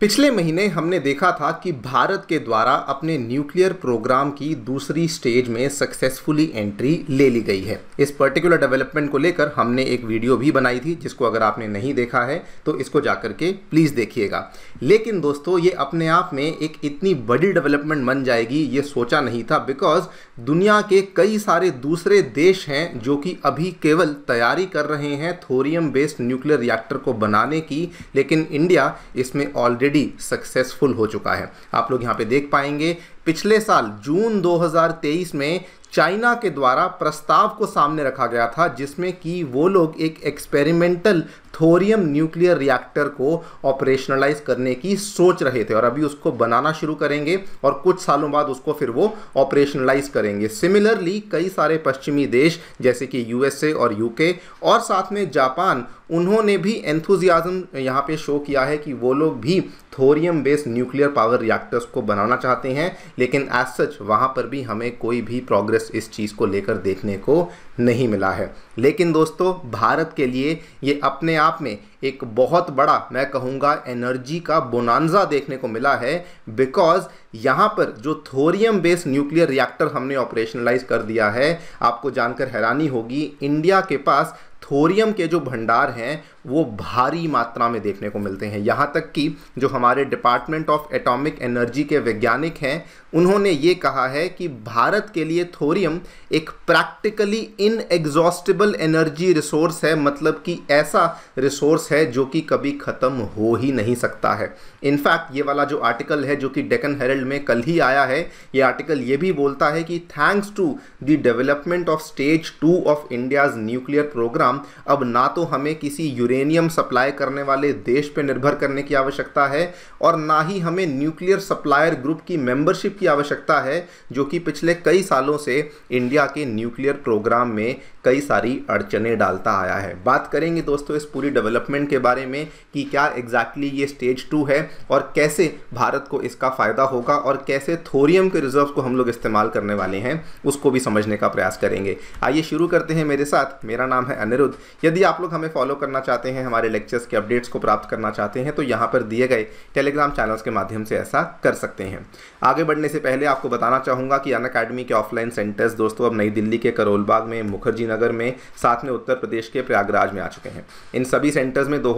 पिछले महीने हमने देखा था कि भारत के द्वारा अपने न्यूक्लियर प्रोग्राम की दूसरी स्टेज में सक्सेसफुली एंट्री ले ली गई है इस पर्टिकुलर डेवलपमेंट को लेकर हमने एक वीडियो भी बनाई थी जिसको अगर आपने नहीं देखा है तो इसको जाकर के प्लीज़ देखिएगा लेकिन दोस्तों ये अपने आप में एक इतनी बड़ी डेवलपमेंट बन जाएगी ये सोचा नहीं था बिकॉज दुनिया के कई सारे दूसरे देश हैं जो कि अभी केवल तैयारी कर रहे हैं थोरियम बेस्ड न्यूक्लियर रिएक्टर को बनाने की लेकिन इंडिया इसमें ऑलरेडी ऑलरेडी सक्सेसफुल हो चुका है आप लोग यहाँ पे देख पाएंगे पिछले साल जून 2023 में चाइना के द्वारा प्रस्ताव को सामने रखा गया था जिसमें कि वो लोग एक एक्सपेरिमेंटल थोरियम न्यूक्लियर रिएक्टर को ऑपरेशनलाइज करने की सोच रहे थे और अभी उसको बनाना शुरू करेंगे और कुछ सालों बाद उसको फिर वो ऑपरेशनलाइज करेंगे सिमिलरली कई सारे पश्चिमी देश जैसे कि यूएसए और यूके और साथ में जापान उन्होंने भी एंथुजियाज़म यहाँ पे शो किया है कि वो लोग भी thorium based nuclear power reactors को बनाना चाहते हैं लेकिन एज सच वहाँ पर भी हमें कोई भी प्रोग्रेस इस चीज़ को लेकर देखने को नहीं मिला है लेकिन दोस्तों भारत के लिए ये अपने आप में एक बहुत बड़ा मैं कहूँगा एनर्जी का बोनान्जा देखने को मिला है बिकॉज यहाँ पर जो थोरियम बेस्ड न्यूक्लियर रिएक्टर हमने ऑपरेशनलाइज कर दिया है आपको जानकर हैरानी होगी इंडिया के पास थोरियम के जो भंडार हैं वो भारी मात्रा में देखने को मिलते हैं यहाँ तक कि जो हमारे डिपार्टमेंट ऑफ एटॉमिक एनर्जी के वैज्ञानिक हैं उन्होंने ये कहा है कि भारत के लिए थोरियम एक प्रैक्टिकली इनएग्जॉस्टिबल एनर्जी रिसोर्स है मतलब कि ऐसा रिसोर्स है जो कि कभी ख़त्म हो ही नहीं सकता है इनफैक्ट ये वाला जो आर्टिकल है जो कि डेकन हेरल्ड में कल ही आया है ये आर्टिकल ये भी बोलता है कि thanks to the development of stage two of India's nuclear programme काम अब ना तो हमें किसी यूरेनियम सप्लाई करने वाले देश पर निर्भर करने की आवश्यकता है और ना ही हमें न्यूक्लियर सप्लायर ग्रुप की मेंबरशिप की आवश्यकता है जो कि पिछले कई सालों से इंडिया के न्यूक्लियर प्रोग्राम में कई सारी अड़चने डालता आया है बात करेंगे दोस्तों इस पूरी डेवलपमेंट के बारे में कि क्या एग्जैक्टली exactly ये स्टेज टू है और कैसे भारत को इसका फ़ायदा होगा और कैसे थोरियम के रिजर्व को हम लोग इस्तेमाल करने वाले हैं उसको भी समझने का प्रयास करेंगे आइए शुरू करते हैं मेरे साथ मेरा नाम है अनिरुद्ध अनिरुद्ध यदि आप लोग हमें फॉलो करना चाहते हैं हमारे लेक्चर्स के अपडेट्स को प्राप्त करना चाहते हैं तो यहाँ पर दिए गए टेलीग्राम चैनल्स के माध्यम से ऐसा कर सकते हैं आगे बढ़ने से पहले आपको बताना चाहूँगा कि अन अकेडमी के ऑफलाइन सेंटर्स दोस्तों अब नई दिल्ली के करोलबाग में मुखर्जी नगर में साथ में उत्तर प्रदेश के प्रयागराज में आ चुके हैं इन सभी सेंटर्स में दो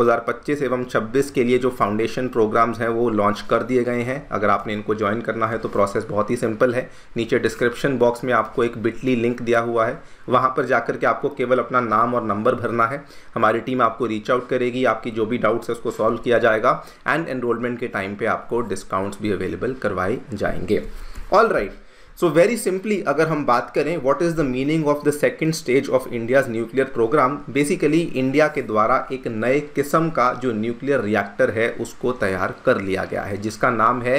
एवं छब्बीस के लिए जो फाउंडेशन प्रोग्राम्स हैं वो लॉन्च कर दिए गए हैं अगर आपने इनको ज्वाइन करना है तो प्रोसेस बहुत ही सिंपल है नीचे डिस्क्रिप्शन बॉक्स में आपको एक बिटली लिंक दिया हुआ है वहाँ पर जाकर के आपको केवल अपना नाम और नंबर नंबर भरना है हमारी टीम आपको रीच आउट करेगी आपकी जो भी डाउट्स है उसको सॉल्व किया जाएगा एंड एनरोलमेंट के टाइम पे आपको डिस्काउंट्स भी अवेलेबल करवाए जाएंगे all right so very simply अगर हम बात करें what is the meaning of the second stage of India's nuclear programme basically India के द्वारा एक नए किस्म का जो न्यूक्लियर रिएक्टर है उसको तैयार कर लिया गया है जिसका नाम है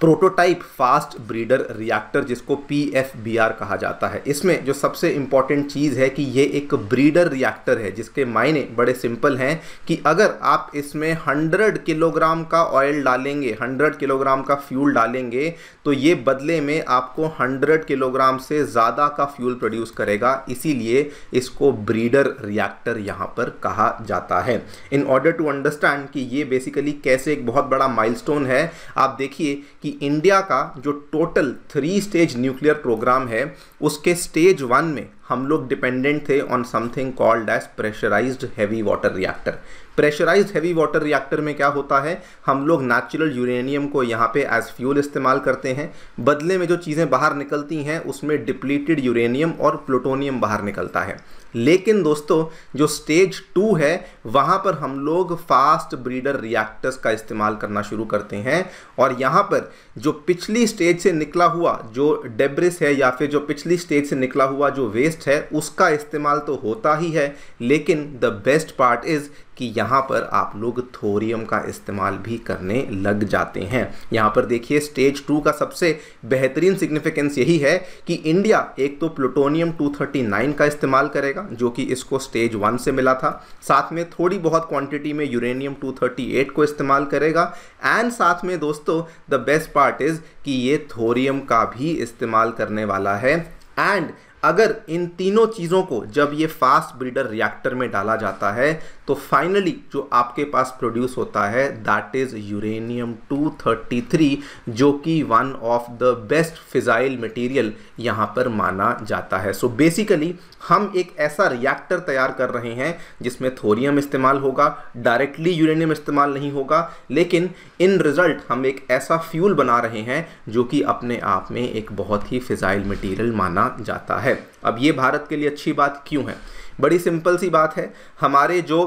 प्रोटोटाइप फास्ट ब्रीडर रिएक्टर जिसको पी एफ बी आर कहा जाता है इसमें जो सबसे इम्पॉर्टेंट चीज़ है कि ये एक ब्रीडर रिएक्टर है जिसके मायने बड़े सिंपल हैं कि अगर आप इसमें 100 किलोग्राम का ऑयल डालेंगे 100 किलोग्राम का फ्यूल डालेंगे तो ये बदले में आपको 100 किलोग्राम से ज़्यादा का फ्यूल प्रोड्यूस करेगा इसीलिए इसको ब्रीडर रिएक्टर यहाँ पर कहा जाता है इन ऑर्डर टू अंडरस्टैंड कि ये बेसिकली कैसे एक बहुत बड़ा माइल है आप देखिए कि इंडिया का जो total three stage nuclear programme है उसके स्टेज वन में हम लोग डिपेंडेंट थे on something called as pressurised heavy water reactor pressurised heavy water reactor में क्या होता है हम लोग नेचुरल यूरेनियम को यहाँ पे एज फ्यूल इस्तेमाल करते हैं बदले में जो चीज़ें बाहर निकलती हैं उसमें डिप्लीटेड यूरेनियम और प्लूटोनियम बाहर निकलता है लेकिन दोस्तों जो स्टेज टू है वहाँ पर हम लोग फास्ट ब्रीडर रिएक्टर्स का इस्तेमाल करना शुरू करते हैं और यहाँ पर जो पिछली स्टेज से निकला हुआ जो डेब्रिस है या फिर जो पिछली स्टेज से निकला हुआ जो वेस्ट वेस्ट है उसका इस्तेमाल तो होता ही है लेकिन द बेस्ट पार्ट इज़ कि यहाँ पर आप लोग थोरियम का इस्तेमाल भी करने लग जाते हैं यहाँ पर देखिए स्टेज टू का सबसे बेहतरीन सिग्निफिकेंस यही है कि इंडिया एक तो प्लूटोनियम 239 का इस्तेमाल करेगा जो कि इसको स्टेज वन से मिला था साथ में थोड़ी बहुत क्वांटिटी में यूरेनियम 238 को इस्तेमाल करेगा एंड साथ में दोस्तों द बेस्ट पार्ट इज़ कि ये थोरियम का भी इस्तेमाल करने वाला है एंड अगर इन तीनों चीज़ों को जब ये फास्ट ब्रीडर रिएक्टर में डाला जाता है तो फाइनली जो आपके पास प्रोड्यूस होता है दैट इज़ यूरेनियम 233 जो कि one of the best fissile material यहाँ पर माना जाता है सो so बेसिकली हम एक ऐसा रिएक्टर तैयार कर रहे हैं जिसमें थोरियम इस्तेमाल होगा डायरेक्टली यूरेनियम इस्तेमाल नहीं होगा लेकिन इन रिज़ल्ट हम एक ऐसा फ्यूल बना रहे हैं जो कि अपने आप में एक बहुत ही फिजाइल मटीरियल माना जाता है है अब ये भारत के लिए अच्छी बात क्यों है बड़ी सिंपल सी बात है हमारे जो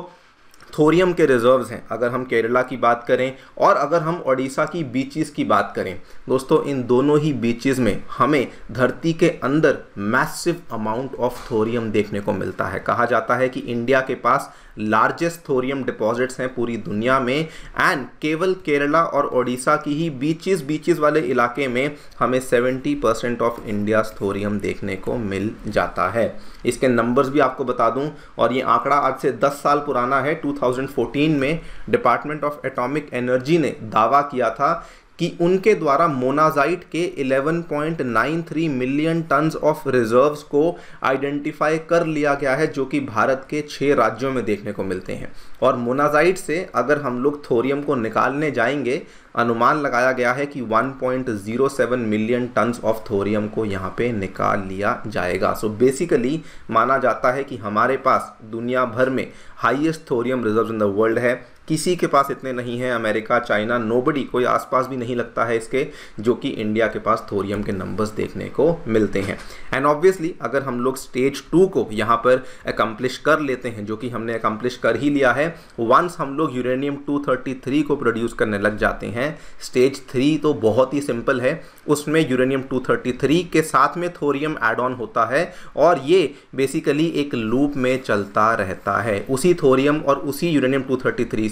थोरियम के रिजर्व्स हैं अगर हम केरला की बात करें और अगर हम ओडिशा की बीचेस की बात करें दोस्तों इन दोनों ही बीचेस में हमें धरती के अंदर मैसिव अमाउंट ऑफ थोरियम देखने को मिलता है कहा जाता है कि इंडिया के पास लार्जेस्ट थोरियम डिपॉजिट्स हैं पूरी दुनिया में एंड केवल केरला और ओडिशा की ही बीचेस बीचेस वाले इलाके में हमें 70 परसेंट ऑफ इंडिया थोरियम देखने को मिल जाता है इसके नंबर्स भी आपको बता दूं और ये आंकड़ा आज से 10 साल पुराना है टू 2014 में डिपार्टमेंट ऑफ एटॉमिक एनर्जी ने दावा किया था कि उनके द्वारा मोनाजाइट के 11.93 मिलियन टन्स ऑफ रिजर्व्स को आइडेंटिफाई कर लिया गया है जो कि भारत के छः राज्यों में देखने को मिलते हैं और मोनाजाइट से अगर हम लोग थोरियम को निकालने जाएंगे अनुमान लगाया गया है कि 1.07 मिलियन टन्स ऑफ थोरियम को यहाँ पे निकाल लिया जाएगा सो so बेसिकली माना जाता है कि हमारे पास दुनिया भर में highest thorium reserve in the world है किसी के पास इतने नहीं हैं अमेरिका चाइना नोबडी कोई आसपास भी नहीं लगता है इसके जो कि इंडिया के पास थोरियम के नंबर्स देखने को मिलते हैं एंड ऑब्वियसली अगर हम लोग स्टेज टू को यहाँ पर अकम्प्लिश कर लेते हैं जो कि हमने अकम्प्लिश कर ही लिया है वंस हम लोग यूरेनियम 233 को प्रोड्यूस करने लग जाते हैं स्टेज थ्री तो बहुत ही सिंपल है उसमें यूरेनियम टू के साथ में थोरियम एड ऑन होता है और ये बेसिकली एक लूप में चलता रहता है उसी थोरियम और उसी यूरेनियम टू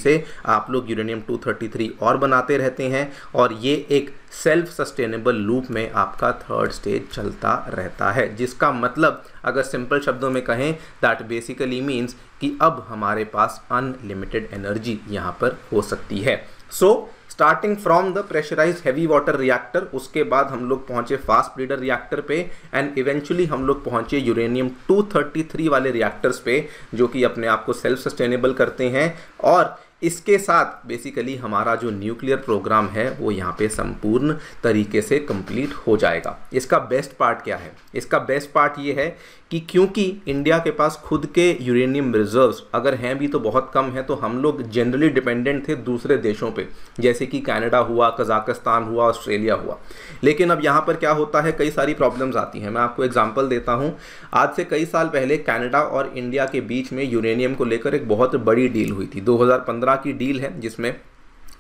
से आप लोग यूरेनियम 233 और बनाते रहते हैं और ये एक सेल्फ सस्टेनेबल लूप में आपका थर्ड स्टेज चलता रहता है जिसका मतलब अगर सिंपल शब्दों में कहें दैट बेसिकली मीन्स कि अब हमारे पास अनलिमिटेड एनर्जी यहाँ पर हो सकती है so starting from the pressurised heavy water reactor उसके बाद हम लोग पहुंचे फास्ट ब्रीडर रिएक्टर पे एंड इवेंचुअली हम लोग पहुंचे यूरेनियम 233 वाले रिएक्टर्स पे जो कि अपने आप को सेल्फ सस्टेनेबल करते हैं और इसके साथ बेसिकली हमारा जो न्यूक्लियर प्रोग्राम है वो यहाँ पे संपूर्ण तरीके से कंप्लीट हो जाएगा इसका बेस्ट पार्ट क्या है इसका बेस्ट पार्ट ये है कि क्योंकि इंडिया के पास खुद के यूरेनियम रिजर्व्स अगर हैं भी तो बहुत कम हैं तो हम लोग जनरली डिपेंडेंट थे दूसरे देशों पे जैसे कि कनाडा हुआ कजाकिस्तान हुआ ऑस्ट्रेलिया हुआ लेकिन अब यहाँ पर क्या होता है कई सारी प्रॉब्लम्स आती हैं मैं आपको एग्जाम्पल देता हूँ आज से कई साल पहले कैनेडा और इंडिया के बीच में यूरेनियम को लेकर एक बहुत बड़ी डील हुई थी दो तरह की डील है जिसमें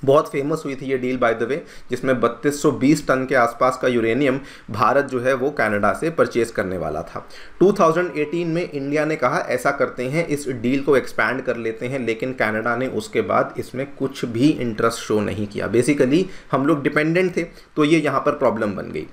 बहुत फेमस हुई थी ये डील बाय द वे जिसमें 3220 टन के आसपास का यूरेनियम भारत जो है वो कनाडा से परचेज करने वाला था 2018 में इंडिया ने कहा ऐसा करते हैं इस डील को एक्सपैंड कर लेते हैं लेकिन कनाडा ने उसके बाद इसमें कुछ भी इंटरेस्ट शो नहीं किया बेसिकली हम लोग डिपेंडेंट थे तो ये यहाँ पर प्रॉब्लम बन गई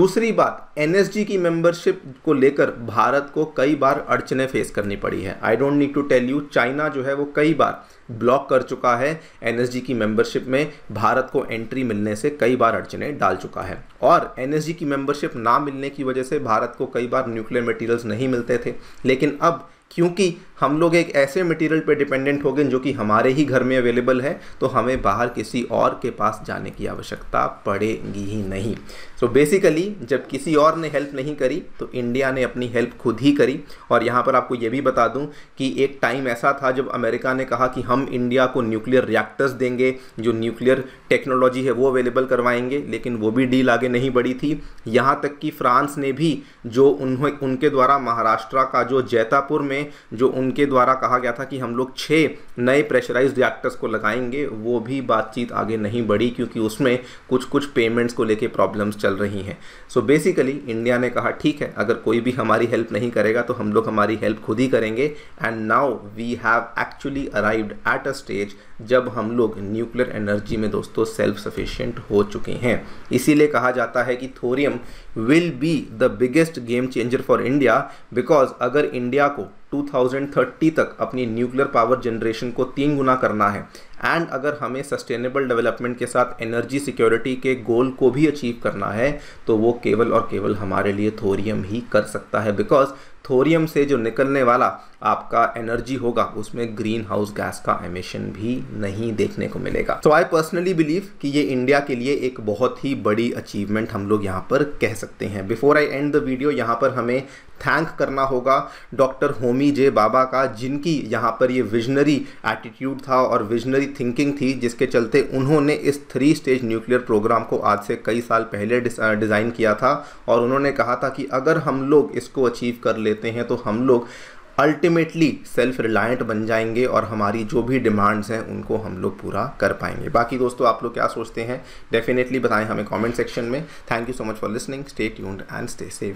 दूसरी बात एन की मेम्बरशिप को लेकर भारत को कई बार अड़चने फेस करनी पड़ी है I don't need to tell you China जो है वो कई बार ब्लॉक कर चुका है एन की मेम्बरशिप मेंबरशिप में भारत को एंट्री मिलने से कई बार अड़चने डाल चुका है और एन की मेंबरशिप ना मिलने की वजह से भारत को कई बार न्यूक्लियर मटेरियल्स नहीं मिलते थे लेकिन अब क्योंकि हम लोग एक ऐसे मटेरियल पे डिपेंडेंट हो गए जो कि हमारे ही घर में अवेलेबल है तो हमें बाहर किसी और के पास जाने की आवश्यकता पड़ेगी ही नहीं सो so बेसिकली जब किसी और ने हेल्प नहीं करी तो इंडिया ने अपनी हेल्प खुद ही करी और यहाँ पर आपको ये भी बता दूँ कि एक टाइम ऐसा था जब अमेरिका ने कहा कि हम इंडिया को न्यूक्लियर रिएक्टर्स देंगे जो न्यूक्लियर टेक्नोलॉजी है वो अवेलेबल करवाएंगे लेकिन वो भी डील आगे नहीं बढ़ी थी यहाँ तक कि फ्रांस ने भी जो उन्होंने उनके द्वारा महाराष्ट्र का जो जैतापुर में में जो उनके द्वारा कहा गया था कि हम लोग छः नए प्रेशराइज रिएक्टर्स को लगाएंगे वो भी बातचीत आगे नहीं बढ़ी क्योंकि उसमें कुछ कुछ पेमेंट्स को लेके प्रॉब्लम्स चल रही हैं सो बेसिकली इंडिया ने कहा ठीक है अगर कोई भी हमारी हेल्प नहीं करेगा तो हम लोग हमारी हेल्प खुद ही करेंगे and now we have actually arrived at a stage जब हम लोग न्यूक्लियर एनर्जी में दोस्तों सेल्फ सफिशियंट हो चुके हैं इसीलिए कहा जाता है कि thorium will be the biggest game changer for India because अगर इंडिया को 2030 तक अपनी न्यूक्लियर पावर जनरेशन को तीन गुना करना है एंड अगर हमें सस्टेनेबल डेवलपमेंट के साथ एनर्जी सिक्योरिटी के गोल को भी अचीव करना है तो वो केवल और केवल हमारे लिए थोरियम ही कर सकता है बिकॉज थोरियम से जो निकलने वाला आपका एनर्जी होगा उसमें ग्रीन हाउस गैस का एमिशन भी नहीं देखने को मिलेगा सो आई पर्सनली बिलीव कि ये इंडिया के लिए एक बहुत ही बड़ी अचीवमेंट हम लोग यहाँ पर कह सकते हैं before I end the video यहाँ पर हमें थैंक करना होगा डॉक्टर होमी जे बाबा का जिनकी यहाँ पर ये विजनरी एटीट्यूड था और विजनरी थिंकिंग थी जिसके चलते उन्होंने इस थ्री स्टेज न्यूक्लियर प्रोग्राम को आज से कई साल पहले डिज़ाइन किया था और उन्होंने कहा था कि अगर हम लोग इसको अचीव कर लेते लेते हैं तो हम लोग अल्टीमेटली सेल्फ रिलायंट बन जाएंगे और हमारी जो भी डिमांड्स हैं उनको हम लोग पूरा कर पाएंगे बाकी दोस्तों आप लोग क्या सोचते हैं डेफिनेटली बताएं हमें कमेंट सेक्शन में thank you so much for listening stay tuned and stay safe